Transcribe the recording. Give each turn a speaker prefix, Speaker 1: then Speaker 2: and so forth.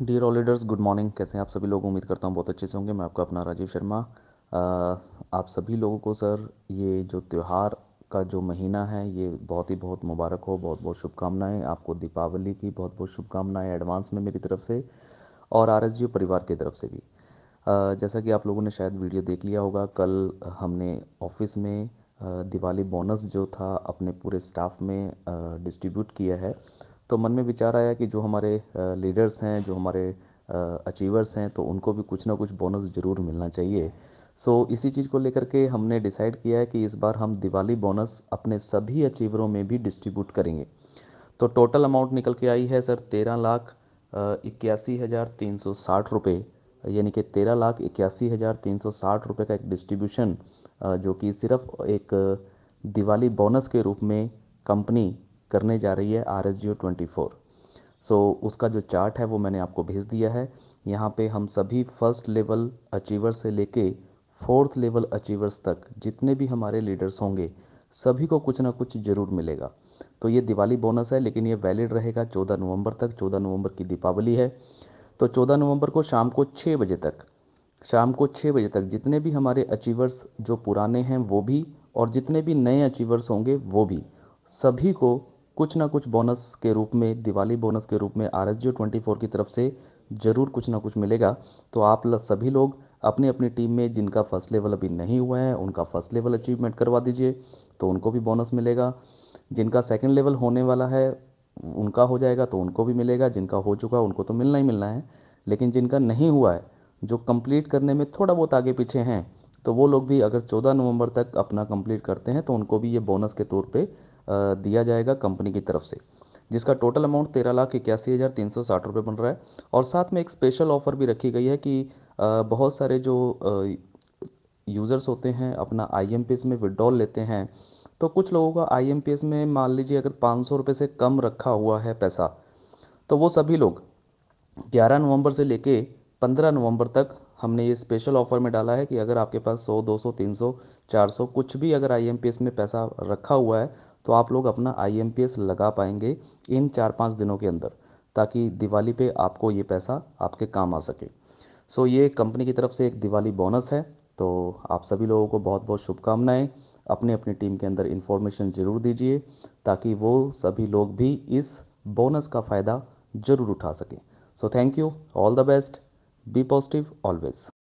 Speaker 1: dear all leaders good morning कैसे हैं आप सभी लोग उम्मीद करता हूँ बहुत अच्छे से होंगे मैं आपका अपना राजीव शर्मा आप सभी लोगों को सर ये जो त्यौहार का जो महीना है ये बहुत ही बहुत मुबारक हो बहुत बहुत शुभकामनाएं आपको दीपावली की बहुत बहुत शुभकामनाएं एडवांस में मेरी तरफ से और आर परिवार की तरफ से भी जैसा कि आप लोगों ने शायद वीडियो देख लिया होगा कल हमने ऑफिस में दिवाली बोनस जो था अपने पूरे स्टाफ में डिस्ट्रीब्यूट किया है तो मन में विचार आया कि जो हमारे लीडर्स हैं जो हमारे अचीवर्स हैं तो उनको भी कुछ ना कुछ बोनस ज़रूर मिलना चाहिए सो so, इसी चीज़ को लेकर के हमने डिसाइड किया है कि इस बार हम दिवाली बोनस अपने सभी अचीवरों में भी डिस्ट्रीब्यूट करेंगे तो टोटल अमाउंट निकल के आई है सर तेरह लाख इक्यासी हज़ार तीन सौ साठ रुपये यानी कि तेरह लाख इक्यासी हज़ार तीन सौ साठ रुपये का एक डिस्ट्रीब्यूशन जो कि सिर्फ एक दिवाली बोनस के रूप में कंपनी करने जा रही है R S G O twenty four so उसका जो चार्ट है वो मैंने आपको भेज दिया है यहाँ पे हम सभी फर्स्ट लेवल अचीवर से लेके फोर्थ लेवल अचीवर्स तक जितने भी हमारे लीडर्स होंगे सभी को कुछ ना कुछ ज़रूर मिलेगा तो ये दिवाली बोनस है लेकिन ये वैलिड रहेगा चौदह नवंबर तक चौदह नवंबर की दीपावली है तो चौदह नवंबर को शाम को छः बजे तक शाम को छः बजे तक जितने भी हमारे अचीवर्स जो पुराने हैं वो भी और जितने भी नए अचीवर्स होंगे वो भी सभी को कुछ ना कुछ बोनस के रूप में दिवाली बोनस के रूप में R S G O twenty four की तरफ से ज़रूर कुछ ना कुछ मिलेगा तो आप सभी लोग अपनी अपनी टीम में जिनका फर्स्ट लेवल अभी नहीं हुआ है उनका फर्स्ट लेवल अचीवमेंट करवा दीजिए तो उनको भी बोनस मिलेगा जिनका सेकेंड लेवल होने वाला है उनका हो जाएगा तो उनको भी मिलेगा जिनका हो चुका उनको तो मिलना ही मिलना है लेकिन जिनका नहीं हुआ है जो कंप्लीट करने में थोड़ा बहुत आगे पीछे हैं तो वो लोग भी अगर 14 नवंबर तक अपना कंप्लीट करते हैं तो उनको भी ये बोनस के तौर पे दिया जाएगा कंपनी की तरफ से जिसका टोटल अमाउंट तेरह लाख इक्यासी हज़ार तीन सौ साठ रुपये बन रहा है और साथ में एक स्पेशल ऑफ़र भी रखी गई है कि बहुत सारे जो यूज़र्स होते हैं अपना आई एम पी एस में विड्रॉल लेते हैं तो कुछ लोगों का आई एम पी एस में मान लीजिए अगर पाँच सौ रुपये से कम रखा हुआ है पैसा तो वो सभी लोग ग्यारह नवंबर से लेके पंद्रह नवंबर तक हमने ये स्पेशल ऑफ़र में डाला है कि अगर आपके पास सौ दो सौ तीन सौ चार सौ कुछ भी अगर आई एम पी एस में पैसा रखा हुआ है तो आप लोग अपना आई लगा पाएंगे इन चार पाँच दिनों के अंदर ताकि दिवाली पे आपको ये पैसा आपके काम आ सके सो so, ये कंपनी की तरफ से एक दिवाली बोनस है तो आप सभी लोगों को बहुत बहुत शुभकामनाएँ अपने अपनी टीम के अंदर इन्फॉर्मेशन ज़रूर दीजिए ताकि वो सभी लोग भी इस बोनस का फ़ायदा ज़रूर उठा सकें so thank you all the best be positive always